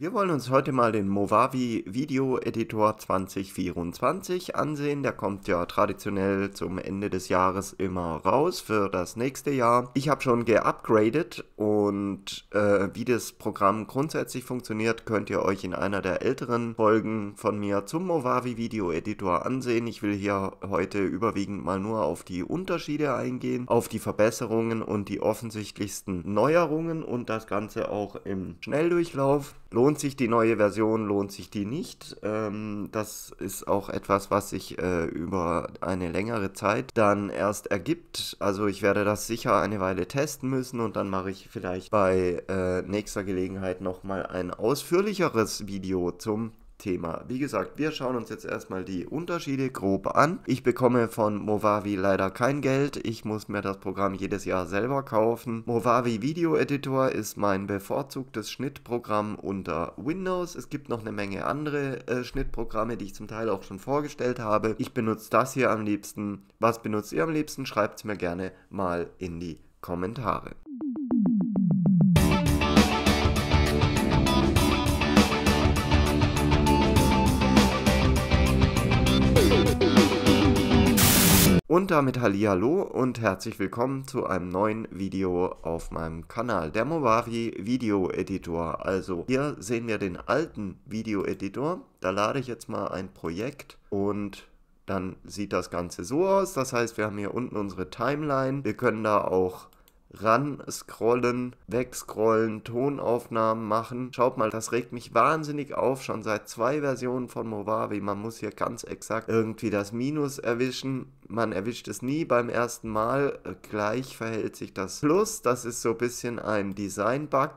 Wir wollen uns heute mal den Movavi Video Editor 2024 ansehen. Der kommt ja traditionell zum Ende des Jahres immer raus für das nächste Jahr. Ich habe schon geupgradet und äh, wie das Programm grundsätzlich funktioniert, könnt ihr euch in einer der älteren Folgen von mir zum Movavi Video Editor ansehen. Ich will hier heute überwiegend mal nur auf die Unterschiede eingehen, auf die Verbesserungen und die offensichtlichsten Neuerungen und das Ganze auch im Schnelldurchlauf. Lohnt sich die neue Version, lohnt sich die nicht? Ähm, das ist auch etwas, was sich äh, über eine längere Zeit dann erst ergibt. Also ich werde das sicher eine Weile testen müssen und dann mache ich vielleicht bei äh, nächster Gelegenheit nochmal ein ausführlicheres Video zum Thema. Wie gesagt, wir schauen uns jetzt erstmal die Unterschiede grob an. Ich bekomme von Movavi leider kein Geld. Ich muss mir das Programm jedes Jahr selber kaufen. Movavi Video Editor ist mein bevorzugtes Schnittprogramm unter Windows. Es gibt noch eine Menge andere äh, Schnittprogramme, die ich zum Teil auch schon vorgestellt habe. Ich benutze das hier am liebsten. Was benutzt ihr am liebsten? Schreibt es mir gerne mal in die Kommentare. Und damit Hallihallo und herzlich willkommen zu einem neuen Video auf meinem Kanal, der Movari Video Editor. Also hier sehen wir den alten Video Editor, da lade ich jetzt mal ein Projekt und dann sieht das Ganze so aus. Das heißt, wir haben hier unten unsere Timeline, wir können da auch ran, scrollen, wegscrollen, Tonaufnahmen machen. Schaut mal, das regt mich wahnsinnig auf, schon seit zwei Versionen von Movavi. Man muss hier ganz exakt irgendwie das Minus erwischen. Man erwischt es nie beim ersten Mal. Gleich verhält sich das Plus. Das ist so ein bisschen ein Design-Bug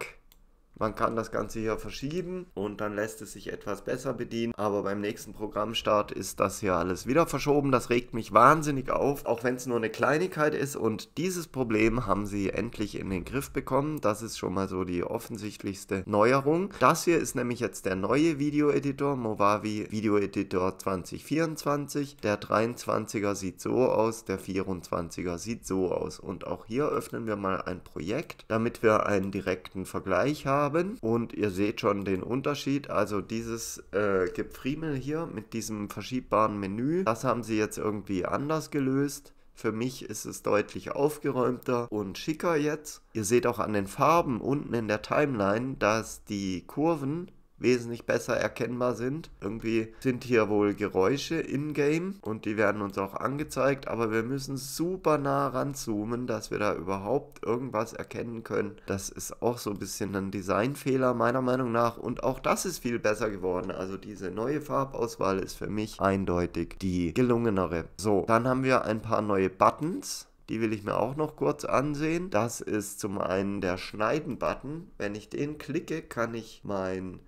man kann das Ganze hier verschieben und dann lässt es sich etwas besser bedienen. Aber beim nächsten Programmstart ist das hier alles wieder verschoben. Das regt mich wahnsinnig auf, auch wenn es nur eine Kleinigkeit ist. Und dieses Problem haben sie endlich in den Griff bekommen. Das ist schon mal so die offensichtlichste Neuerung. Das hier ist nämlich jetzt der neue Videoeditor, Movavi Video Editor 2024. Der 23er sieht so aus, der 24er sieht so aus. Und auch hier öffnen wir mal ein Projekt, damit wir einen direkten Vergleich haben haben. Und ihr seht schon den Unterschied. Also dieses äh, Gefriemel hier mit diesem verschiebbaren Menü, das haben sie jetzt irgendwie anders gelöst. Für mich ist es deutlich aufgeräumter und schicker jetzt. Ihr seht auch an den Farben unten in der Timeline, dass die Kurven wesentlich besser erkennbar sind. Irgendwie sind hier wohl Geräusche in-game und die werden uns auch angezeigt, aber wir müssen super nah ranzoomen, dass wir da überhaupt irgendwas erkennen können. Das ist auch so ein bisschen ein Designfehler meiner Meinung nach und auch das ist viel besser geworden. Also diese neue Farbauswahl ist für mich eindeutig die gelungenere. So, dann haben wir ein paar neue Buttons. Die will ich mir auch noch kurz ansehen. Das ist zum einen der Schneiden-Button. Wenn ich den klicke, kann ich mein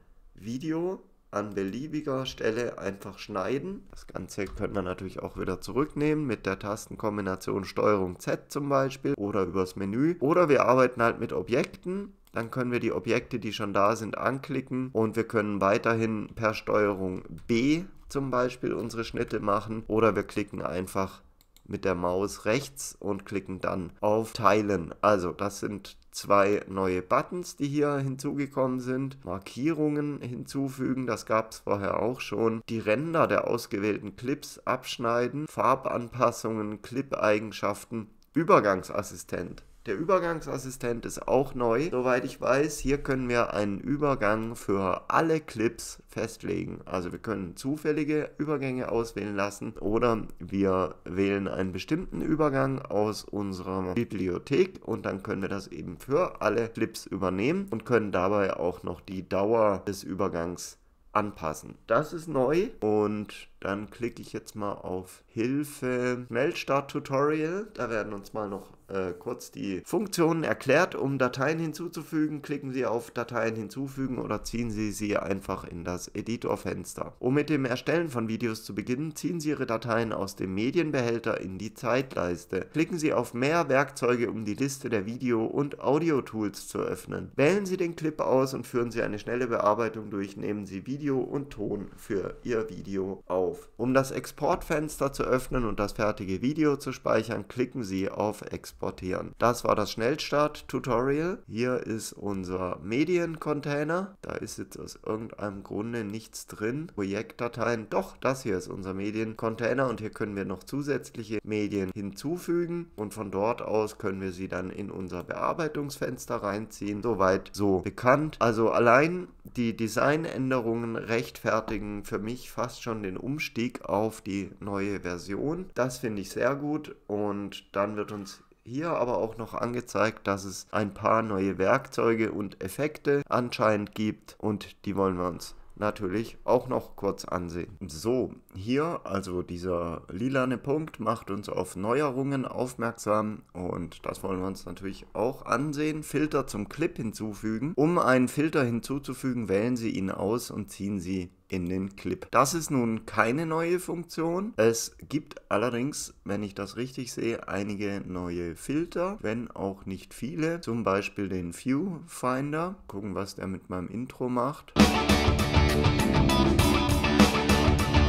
Video an beliebiger Stelle einfach schneiden. Das Ganze könnte man natürlich auch wieder zurücknehmen mit der Tastenkombination STRG Z zum Beispiel oder übers Menü. Oder wir arbeiten halt mit Objekten. Dann können wir die Objekte, die schon da sind, anklicken und wir können weiterhin per Steuerung B zum Beispiel unsere Schnitte machen oder wir klicken einfach mit der Maus rechts und klicken dann auf Teilen. Also das sind zwei neue Buttons, die hier hinzugekommen sind, Markierungen hinzufügen, das gab es vorher auch schon, die Ränder der ausgewählten Clips abschneiden, Farbanpassungen, Clip-Eigenschaften, Übergangsassistent. Der Übergangsassistent ist auch neu, soweit ich weiß. Hier können wir einen Übergang für alle Clips festlegen. Also wir können zufällige Übergänge auswählen lassen oder wir wählen einen bestimmten Übergang aus unserer Bibliothek und dann können wir das eben für alle Clips übernehmen und können dabei auch noch die Dauer des Übergangs anpassen. Das ist neu und dann klicke ich jetzt mal auf Hilfe Meldstart Tutorial. Da werden uns mal noch äh, kurz die Funktionen erklärt. Um Dateien hinzuzufügen, klicken Sie auf Dateien hinzufügen oder ziehen Sie sie einfach in das Editorfenster. Um mit dem Erstellen von Videos zu beginnen, ziehen Sie Ihre Dateien aus dem Medienbehälter in die Zeitleiste. Klicken Sie auf Mehr Werkzeuge, um die Liste der Video- und Audio-Tools zu öffnen. Wählen Sie den Clip aus und führen Sie eine schnelle Bearbeitung durch. Nehmen Sie Video und Ton für Ihr Video auf. Um das Exportfenster zu öffnen und das fertige Video zu speichern, klicken Sie auf Export exportieren. Das war das Schnellstart-Tutorial. Hier ist unser Mediencontainer. Da ist jetzt aus irgendeinem Grunde nichts drin. Projektdateien. Doch, das hier ist unser Mediencontainer und hier können wir noch zusätzliche Medien hinzufügen und von dort aus können wir sie dann in unser Bearbeitungsfenster reinziehen. Soweit so bekannt. Also allein die Designänderungen rechtfertigen für mich fast schon den Umstieg auf die neue Version. Das finde ich sehr gut und dann wird uns hier aber auch noch angezeigt, dass es ein paar neue Werkzeuge und Effekte anscheinend gibt und die wollen wir uns natürlich auch noch kurz ansehen. So, hier also dieser lilane Punkt macht uns auf Neuerungen aufmerksam und das wollen wir uns natürlich auch ansehen. Filter zum Clip hinzufügen. Um einen Filter hinzuzufügen, wählen Sie ihn aus und ziehen Sie in den Clip. Das ist nun keine neue Funktion. Es gibt allerdings, wenn ich das richtig sehe, einige neue Filter, wenn auch nicht viele. Zum Beispiel den Viewfinder. Gucken, was der mit meinem Intro macht.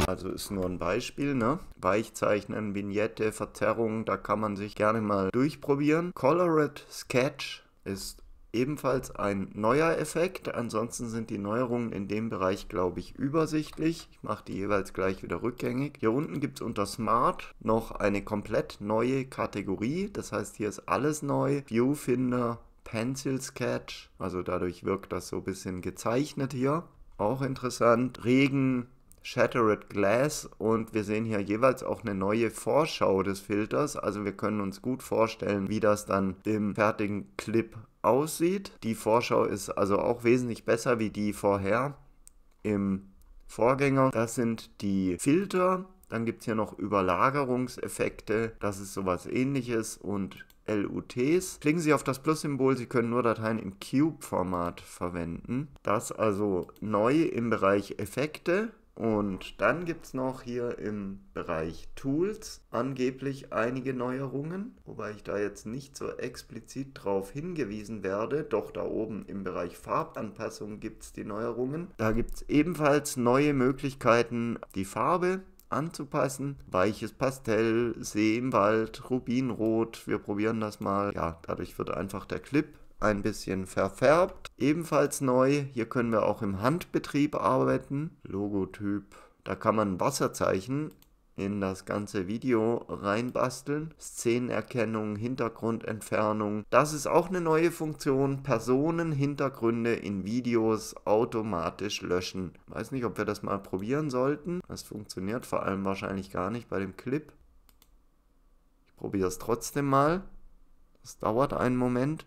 Also ist nur ein Beispiel, ne? Weichzeichnen, Vignette, Verzerrung, da kann man sich gerne mal durchprobieren. Colored Sketch ist ebenfalls ein neuer Effekt. Ansonsten sind die Neuerungen in dem Bereich, glaube ich, übersichtlich. Ich mache die jeweils gleich wieder rückgängig. Hier unten gibt es unter Smart noch eine komplett neue Kategorie. Das heißt, hier ist alles neu. Viewfinder, Pencil Sketch. Also dadurch wirkt das so ein bisschen gezeichnet hier. Auch interessant. Regen, Shattered Glass und wir sehen hier jeweils auch eine neue Vorschau des Filters. Also wir können uns gut vorstellen, wie das dann im fertigen Clip aussieht. Die Vorschau ist also auch wesentlich besser wie die vorher im Vorgänger. Das sind die Filter. Dann gibt es hier noch Überlagerungseffekte. Das ist sowas ähnliches und LUTs. Klicken Sie auf das Plus-Symbol, Sie können nur Dateien im Cube-Format verwenden. Das also neu im Bereich Effekte. Und dann gibt es noch hier im Bereich Tools angeblich einige Neuerungen, wobei ich da jetzt nicht so explizit drauf hingewiesen werde, doch da oben im Bereich Farbanpassung gibt es die Neuerungen. Da gibt es ebenfalls neue Möglichkeiten, die Farbe anzupassen. Weiches Pastell, See im Wald, Rubinrot, wir probieren das mal. Ja, dadurch wird einfach der Clip ein bisschen verfärbt. Ebenfalls neu, hier können wir auch im Handbetrieb arbeiten. Logotyp, da kann man Wasserzeichen in das ganze Video reinbasteln. Szenenerkennung, Hintergrundentfernung. Das ist auch eine neue Funktion. Personen, Hintergründe in Videos automatisch löschen. Weiß nicht, ob wir das mal probieren sollten. Das funktioniert vor allem wahrscheinlich gar nicht bei dem Clip. Ich probiere es trotzdem mal. Das dauert einen Moment.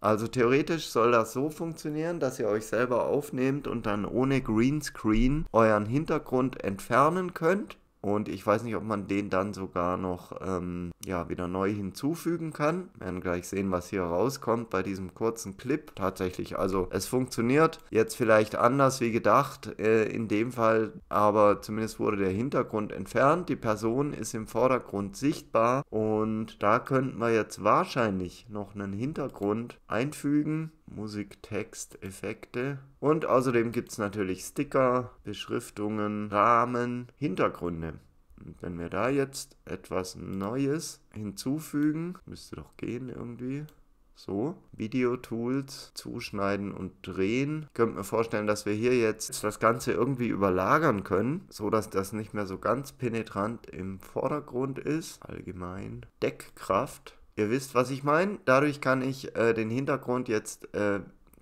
Also theoretisch soll das so funktionieren, dass ihr euch selber aufnehmt und dann ohne Greenscreen euren Hintergrund entfernen könnt und ich weiß nicht, ob man den dann sogar noch ähm, ja, wieder neu hinzufügen kann. Wir werden gleich sehen, was hier rauskommt bei diesem kurzen Clip. Tatsächlich, also es funktioniert jetzt vielleicht anders wie gedacht äh, in dem Fall, aber zumindest wurde der Hintergrund entfernt. Die Person ist im Vordergrund sichtbar und da könnten wir jetzt wahrscheinlich noch einen Hintergrund einfügen. Musik, Text, Effekte. Und außerdem gibt es natürlich Sticker, Beschriftungen, Rahmen, Hintergründe. Und wenn wir da jetzt etwas Neues hinzufügen, müsste doch gehen irgendwie. So, Video-Tools, zuschneiden und drehen. Ich könnte mir vorstellen, dass wir hier jetzt das Ganze irgendwie überlagern können, sodass das nicht mehr so ganz penetrant im Vordergrund ist. Allgemein Deckkraft Ihr wisst, was ich meine. Dadurch kann ich äh, den Hintergrund jetzt äh,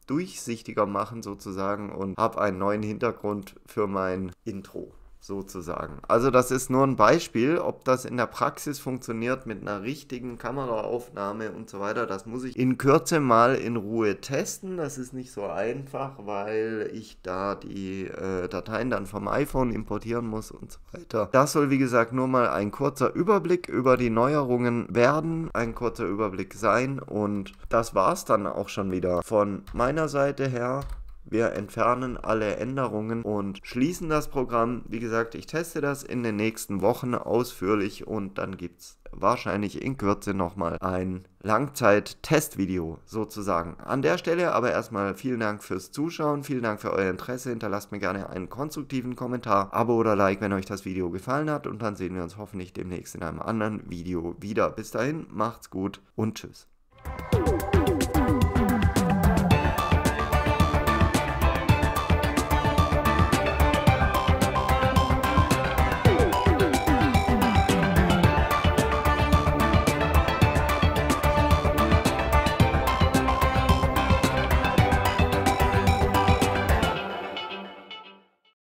durchsichtiger machen sozusagen und habe einen neuen Hintergrund für mein Intro sozusagen. Also das ist nur ein Beispiel, ob das in der Praxis funktioniert mit einer richtigen Kameraaufnahme und so weiter. Das muss ich in Kürze mal in Ruhe testen. Das ist nicht so einfach, weil ich da die äh, Dateien dann vom iPhone importieren muss und so weiter. Das soll wie gesagt nur mal ein kurzer Überblick über die Neuerungen werden, ein kurzer Überblick sein und das war es dann auch schon wieder von meiner Seite her. Wir entfernen alle Änderungen und schließen das Programm. Wie gesagt, ich teste das in den nächsten Wochen ausführlich und dann gibt es wahrscheinlich in Kürze nochmal ein Langzeit-Testvideo sozusagen. An der Stelle aber erstmal vielen Dank fürs Zuschauen, vielen Dank für euer Interesse. Hinterlasst mir gerne einen konstruktiven Kommentar, Abo oder Like, wenn euch das Video gefallen hat. Und dann sehen wir uns hoffentlich demnächst in einem anderen Video wieder. Bis dahin, macht's gut und tschüss.